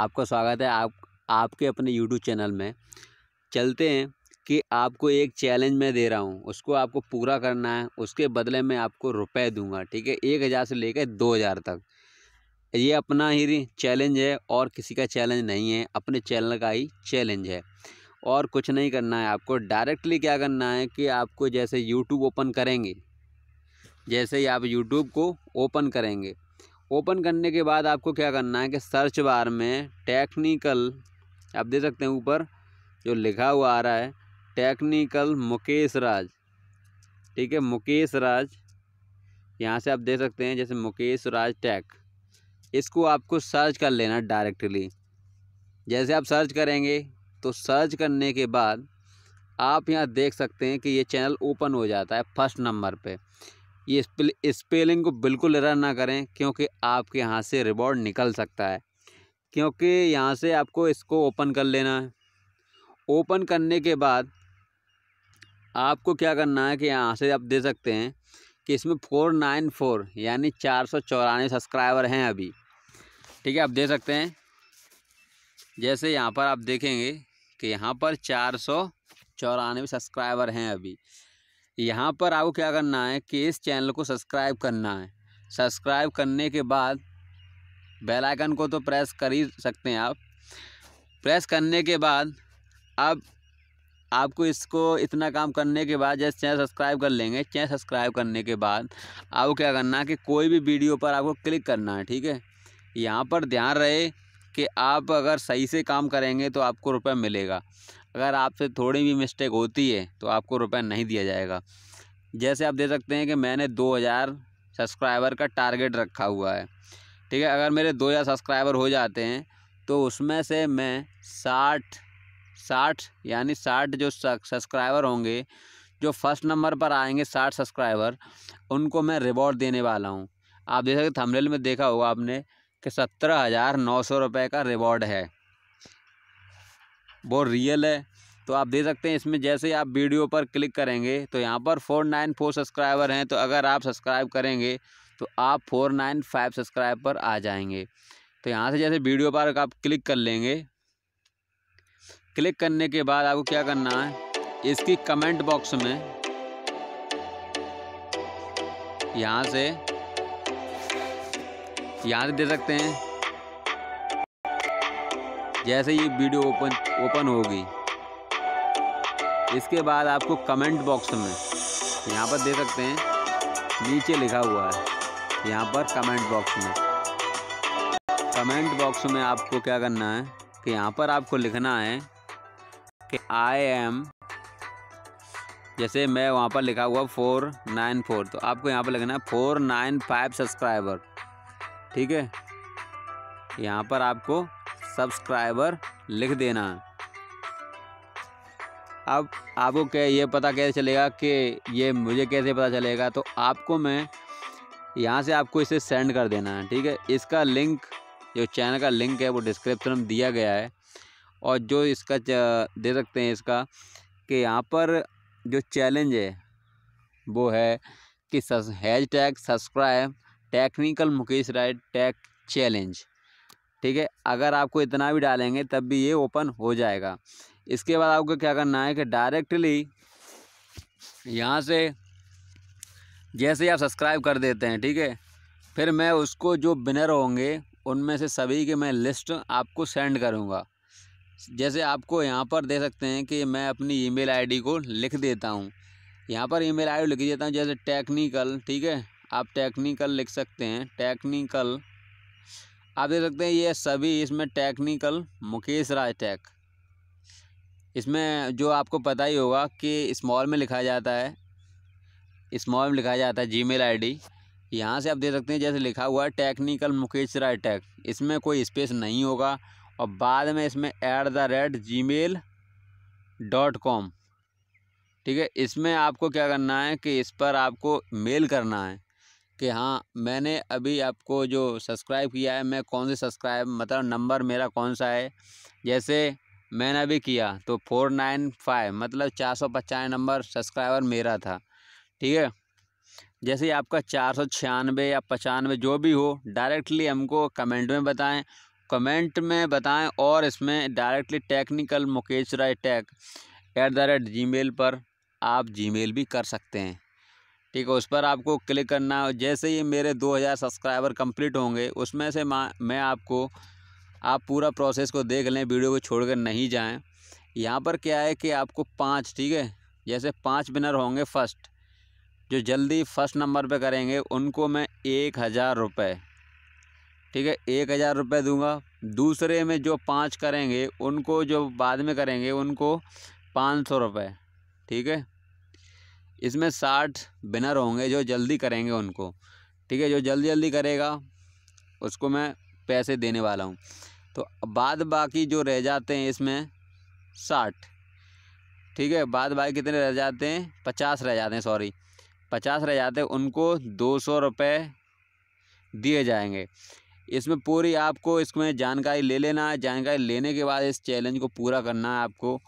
आपका स्वागत है आप आपके अपने यूट्यूब चैनल में चलते हैं कि आपको एक चैलेंज मैं दे रहा हूँ उसको आपको पूरा करना है उसके बदले में आपको रुपए दूंगा ठीक है एक हज़ार से लेकर दो हज़ार तक ये अपना ही चैलेंज है और किसी का चैलेंज नहीं है अपने चैनल का ही चैलेंज है और कुछ नहीं करना है आपको डायरेक्टली क्या करना है कि आपको जैसे यूट्यूब ओपन करेंगे जैसे ही आप यूट्यूब को ओपन करेंगे ओपन करने के बाद आपको क्या करना है कि सर्च बार में टेक्निकल आप दे सकते हैं ऊपर जो लिखा हुआ आ रहा है टेक्निकल मुकेश राज ठीक है मुकेश राज यहाँ से आप देख सकते हैं जैसे मुकेश राज टैक इसको आपको सर्च कर लेना डायरेक्टली जैसे आप सर्च करेंगे तो सर्च करने के बाद आप यहाँ देख सकते हैं कि ये चैनल ओपन हो जाता है फर्स्ट नंबर पे ये स्पेलिंग को बिल्कुल एरर ना करें क्योंकि आपके यहाँ से रिवॉर्ड निकल सकता है क्योंकि यहाँ से आपको इसको ओपन कर लेना है ओपन करने के बाद आपको क्या करना है कि यहाँ से आप दे सकते हैं कि इसमें फोर नाइन फोर यानी चार सौ चौरानवे सब्सक्राइबर हैं अभी ठीक है आप दे सकते हैं जैसे यहाँ पर आप देखेंगे कि यहाँ पर चार सौ चौरानवे सब्सक्राइबर हैं अभी यहाँ पर आपको क्या करना है कि इस चैनल को सब्सक्राइब करना है सब्सक्राइब करने के बाद बेल आइकन को तो प्रेस कर ही सकते हैं आप प्रेस करने के बाद अब आपको इसको इतना काम करने के बाद जैसे चैनल सब्सक्राइब कर लेंगे चैनल सब्सक्राइब करने के बाद आपको क्या करना है कि कोई भी वीडियो पर आपको क्लिक करना है ठीक है यहाँ पर ध्यान रहे कि आप अगर सही से काम करेंगे तो आपको रुपया मिलेगा अगर आपसे थोड़ी भी मिस्टेक होती है तो आपको रुपया नहीं दिया जाएगा जैसे आप दे सकते हैं कि मैंने दो हज़ार सब्सक्राइबर का टारगेट रखा हुआ है ठीक है अगर मेरे दो हज़ार सब्सक्राइबर हो जाते हैं तो उसमें से मैं साठ साठ यानी साठ जो सब्सक्राइबर होंगे जो फर्स्ट नंबर पर आएंगे साठ सब्सक्राइबर उनको मैं रिवॉर्ड देने वाला हूँ आप जैसे कि थंबनेल में देखा होगा आपने कि सत्रह हज़ार नौ सौ रुपये का रिवॉर्ड है वो रियल है तो आप दे सकते हैं इसमें जैसे आप वीडियो पर क्लिक करेंगे तो यहाँ पर फोर नाइन फोर सब्सक्राइबर हैं तो अगर आप सब्सक्राइब करेंगे तो आप फोर नाइन फाइव सब्सक्राइब पर आ जाएंगे तो यहाँ से जैसे वीडियो पर आप क्लिक कर लेंगे क्लिक करने के बाद आपको क्या करना है इसकी कमेंट बॉक्स में यहाँ से यहाँ से दे सकते हैं जैसे ये वीडियो ओपन ओपन होगी इसके बाद आपको कमेंट बॉक्स में यहाँ पर दे सकते हैं नीचे लिखा हुआ है यहाँ पर कमेंट बॉक्स में कमेंट बॉक्स में आपको क्या करना है कि यहाँ पर आपको लिखना है कि आई एम जैसे मैं वहाँ पर लिखा हुआ फोर नाइन फोर तो आपको यहाँ पर लिखना है फोर नाइन फाइव सब्सक्राइबर ठीक है यहाँ पर आपको सब्सक्राइबर लिख देना अब आपको क्या ये पता कैसे चलेगा कि ये मुझे कैसे पता चलेगा तो आपको मैं यहाँ से आपको इसे सेंड कर देना है ठीक है इसका लिंक जो चैनल का लिंक है वो डिस्क्रिप्शन में दिया गया है और जो इसका दे सकते हैं इसका कि यहाँ पर जो चैलेंज है वो है कि hashtag subscribe technical Mukesh Rai tag challenge ठीक है अगर आपको इतना भी डालेंगे तब भी ये ओपन हो जाएगा इसके बाद आपको क्या करना है कि डायरेक्टली यहाँ से जैसे आप सब्सक्राइब कर देते हैं ठीक है फिर मैं उसको जो बिनर होंगे उनमें से सभी के मैं लिस्ट आपको सेंड करूँगा जैसे आपको यहाँ पर दे सकते हैं कि मैं अपनी ईमेल आईडी को लिख देता हूँ यहाँ पर ईमेल आईडी लिख देता हूँ जैसे टेक्निकल ठीक है आप टेक्निकल लिख सकते हैं टेक्निकल आप देख सकते हैं ये सभी इसमें टेक्निकल मुकेश राज टेक इसमें जो आपको पता ही होगा कि स्मॉल में लिखा जाता है स्मॉल में लिखा जाता है जी मेल आई यहाँ से आप देख सकते हैं जैसे लिखा हुआ है टेक्निकल मुकेश राय टेक इसमें कोई स्पेस नहीं होगा और बाद में इसमें at the rate Gmail dot com ठीक है इसमें आपको क्या करना है कि इस पर आपको मेल करना है कि हाँ मैंने अभी आपको जो सब्सक्राइब किया है मैं कौन से सब्सक्राइब मतलब नंबर मेरा कौन सा है जैसे मैंने अभी किया तो फोर नाइन फाइव मतलब चार सौ पचानवे नंबर सब्सक्राइबर मेरा था ठीक है जैसे आपका चार सौ छियानवे या पचानवे जो भी हो डायरेक्टली हमको कमेंट में बताएं कमेंट में बताएं और इसमें directly technical Mukesh Rai tech at the rate Gmail पर आप जी मेल भी कर सकते हैं ठीक है उस पर आपको क्लिक करना है जैसे ही मेरे 2000 सब्सक्राइबर कंप्लीट होंगे उसमें से मैं आपको आप पूरा प्रोसेस को देख लें वीडियो को छोड़कर नहीं जाएं यहाँ पर क्या है कि आपको पाँच ठीक है जैसे पाँच विनर होंगे फर्स्ट जो जल्दी फर्स्ट नंबर पे करेंगे उनको मैं एक हज़ार रुपये ठीक है एक हज़ार रुपये दूँगा दूसरे में जो पाँच करेंगे उनको जो बाद में करेंगे उनको पाँच सौ रुपये ठीक है इसमें साठ बिनर होंगे जो जल्दी करेंगे उनको ठीक है जो जल्दी जल्दी करेगा उसको मैं पैसे देने वाला हूँ तो बाद बाकी जो रह जाते हैं इसमें साठ ठीक है बाद बाकी कितने रह जाते हैं पचास रह जाते हैं सॉरी पचास रह जाते हैं उनको दो सौ रुपये दिए जाएंगे इसमें पूरी आपको इसमें जानकारी ले लेना है जानकारी लेने के बाद इस चैलेंज को पूरा करना है आपको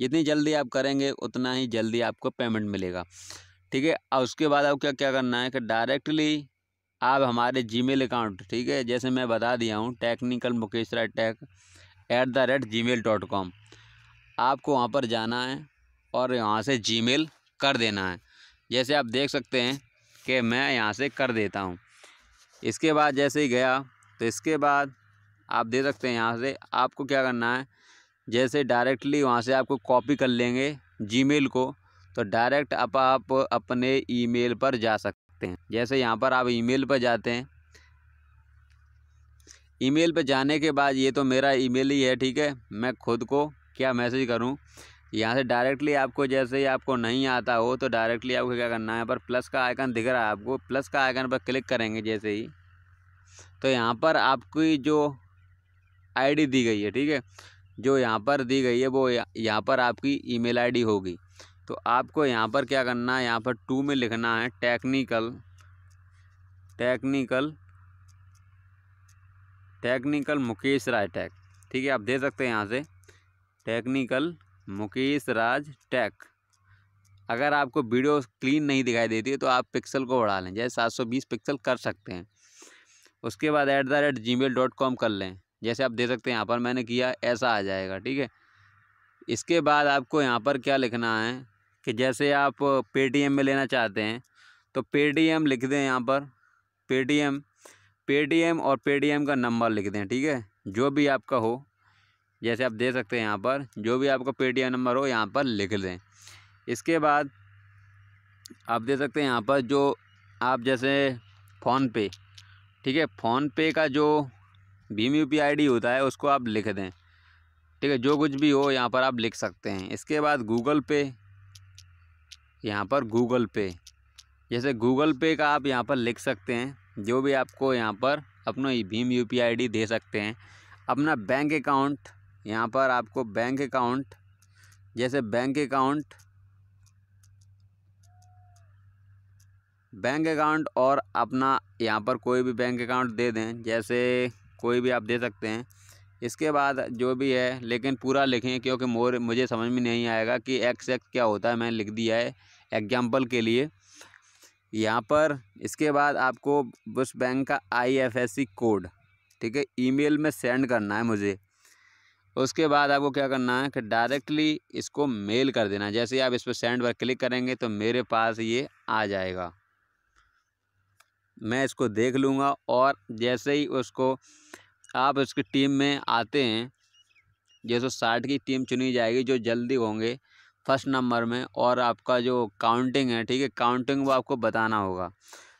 जितनी जल्दी आप करेंगे उतना ही जल्दी आपको पेमेंट मिलेगा ठीक है और उसके बाद आपको क्या क्या करना है कि डायरेक्टली आप हमारे जीमेल अकाउंट ठीक है जैसे मैं बता दिया हूँ technical Mukesh Rai tech at the rate Gmail dot com आपको वहाँ पर जाना है और यहाँ से जी मेल कर देना है जैसे आप देख सकते हैं कि मैं यहाँ से कर देता हूँ इसके बाद जैसे ही गया तो इसके बाद आप दे सकते हैं यहाँ से आपको क्या करना है जैसे डायरेक्टली वहाँ से आपको कॉपी कर लेंगे जीमेल को तो डायरेक्ट आप आप अपने ईमेल पर जा सकते हैं जैसे यहाँ पर आप ईमेल पर जाते हैं ईमेल पर जाने के बाद ये तो मेरा ईमेल ही है ठीक है मैं खुद को क्या मैसेज करूँ यहाँ से डायरेक्टली आपको जैसे ही आपको नहीं आता हो तो डायरेक्टली आपको क्या करना है पर प्लस का आइकन दिख रहा है आपको प्लस का आइकन पर क्लिक करेंगे जैसे ही तो यहाँ पर आपकी जो आईडी दी गई है ठीक है जो यहाँ पर दी गई है वो यहाँ पर आपकी ईमेल आईडी होगी तो आपको यहाँ पर क्या करना है यहाँ पर टू में लिखना है technical technical technical Mukesh Rai tech ठीक है आप दे सकते हैं यहाँ से टेक्निकल मुकेश राज टैक अगर आपको वीडियो क्लीन नहीं दिखाई देती है तो आप पिक्सल को बढ़ा लें जैसे 720 पिक्सल कर सकते हैं उसके बाद at the rate Gmail dot com कर लें जैसे आप दे सकते हैं यहाँ पर मैंने किया ऐसा आ जाएगा ठीक है इसके बाद आपको यहाँ पर क्या लिखना है कि जैसे आप पेटीएम में लेना चाहते हैं तो पेटीएम लिख दें यहाँ पर पेटीएम पेटीएम और पेटीएम का नंबर लिख दें ठीक है जो भी आपका हो जैसे आप दे सकते हैं यहाँ पर जो भी आपका पेटीएम नंबर हो यहाँ पर लिख दें इसके बाद आप दे सकते हैं यहाँ पर जो आप जैसे फ़ोनपे ठीक है फ़ोनपे का जो भीम यू पी होता है उसको आप लिख दें ठीक है जो कुछ भी हो यहाँ पर आप लिख सकते हैं इसके बाद गूगल पे यहाँ पर गूगल पे जैसे गूगल पे का आप यहाँ पर लिख सकते हैं जो भी आपको यहाँ पर अपना भीम यू पी आई डी दे सकते हैं अपना बैंक अकाउंट यहाँ पर आपको बैंक अकाउंट जैसे बैंक अकाउंट बैंक अकाउंट और अपना यहाँ पर कोई भी बैंक अकाउंट दे दें जैसे कोई भी आप दे सकते हैं इसके बाद जो भी है लेकिन पूरा लिखें क्योंकि मोर मुझे समझ में नहीं आएगा कि एक्स एक्स क्या होता है मैंने लिख दिया है एग्जाम्पल के लिए यहाँ पर इसके बाद आपको उस बैंक का आईएफएससी कोड ठीक है ईमेल में सेंड करना है मुझे उसके बाद आपको क्या करना है कि डायरेक्टली इसको मेल कर देना जैसे आप इस पर सेंड पर क्लिक करेंगे तो मेरे पास ये आ जाएगा मैं इसको देख लूँगा और जैसे ही उसको आप उसकी टीम में आते हैं जैसे साठ की टीम चुनी जाएगी जो जल्दी होंगे फर्स्ट नंबर में और आपका जो काउंटिंग है ठीक है काउंटिंग वो आपको बताना होगा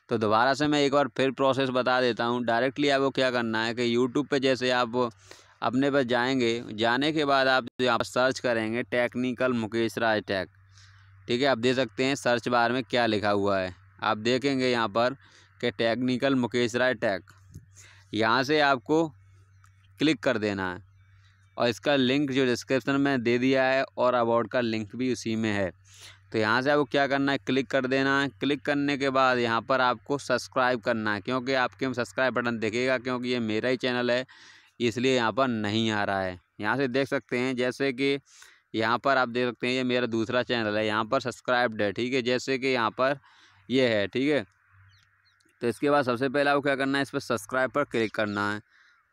तो दोबारा से मैं एक बार फिर प्रोसेस बता देता हूँ डायरेक्टली आपको क्या करना है कि यूट्यूब पे जैसे आप अपने पर जाएंगे जाने के बाद आप यहाँ पर सर्च करेंगे टेक्निकल मुकेश राज टैक ठीक है आप दे सकते हैं सर्च बार में क्या लिखा हुआ है आप देखेंगे यहाँ पर के टेक्निकल मुकेश राय टैक यहाँ से आपको क्लिक कर देना है और इसका लिंक जो डिस्क्रिप्शन में दे दिया है और अवार्ड का लिंक भी उसी में है तो यहाँ से आपको क्या करना है क्लिक कर देना है क्लिक करने के बाद यहाँ पर आपको सब्सक्राइब करना है क्योंकि आपके सब्सक्राइब बटन देखेगा क्योंकि ये मेरा ही चैनल है इसलिए यहाँ पर नहीं आ रहा है यहाँ से देख सकते हैं जैसे कि यहाँ पर आप देख सकते हैं ये मेरा दूसरा चैनल है यहाँ पर सब्सक्राइब्ड है ठीक है जैसे कि यहाँ पर ये यह है ठीक है तो इसके बाद सबसे पहले आपको क्या करना है इस पर सब्सक्राइब पर क्लिक करना है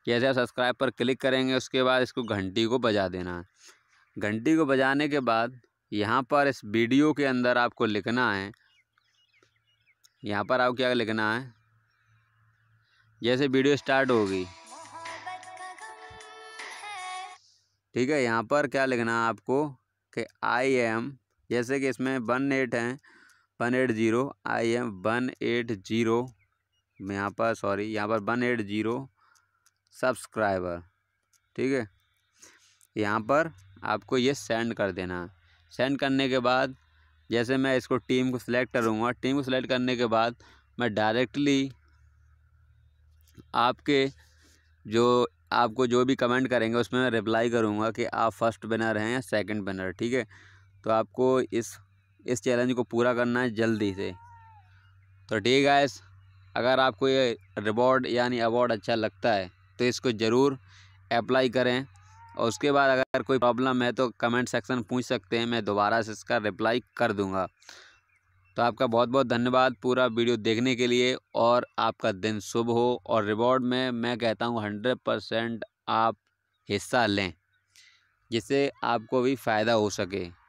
जैसे आप सब्सक्राइब पर क्लिक करेंगे उसके बाद इसको घंटी को बजा देना है घंटी को बजाने के बाद यहाँ पर इस वीडियो के अंदर आपको लिखना है यहाँ पर आपको क्या लिखना है जैसे वीडियो स्टार्ट होगी ठीक है यहाँ पर क्या लिखना है आपको कि आई एम जैसे कि इसमें वन एट हैं one eight zero I M one eight zero यहाँ पर सॉरी यहाँ पर वन एट ज़ीरो सब्सक्राइबर ठीक है यहाँ पर आपको ये सेंड कर देना है सेंड करने के बाद जैसे मैं इसको टीम को सिलेक्ट करूँगा टीम को सिलेक्ट करने के बाद मैं डायरेक्टली आपके जो आपको जो भी कमेंट करेंगे उसमें मैं रिप्लाई करूँगा कि आप फर्स्ट बिनर हैं या सेकंड बिनर ठीक है तो आपको इस इस चैलेंज को पूरा करना है जल्दी से तो ठीक है अगर आपको ये रिवॉर्ड यानी अवार्ड अच्छा लगता है तो इसको ज़रूर अप्लाई करें और उसके बाद अगर कोई प्रॉब्लम है तो कमेंट सेक्शन पूछ सकते हैं मैं दोबारा से इसका रिप्लाई कर दूंगा तो आपका बहुत बहुत धन्यवाद पूरा वीडियो देखने के लिए और आपका दिन शुभ हो और रिवॉर्ड में मैं कहता हूँ हंड्रेड परसेंट आप हिस्सा लें जिससे आपको भी फ़ायदा हो सके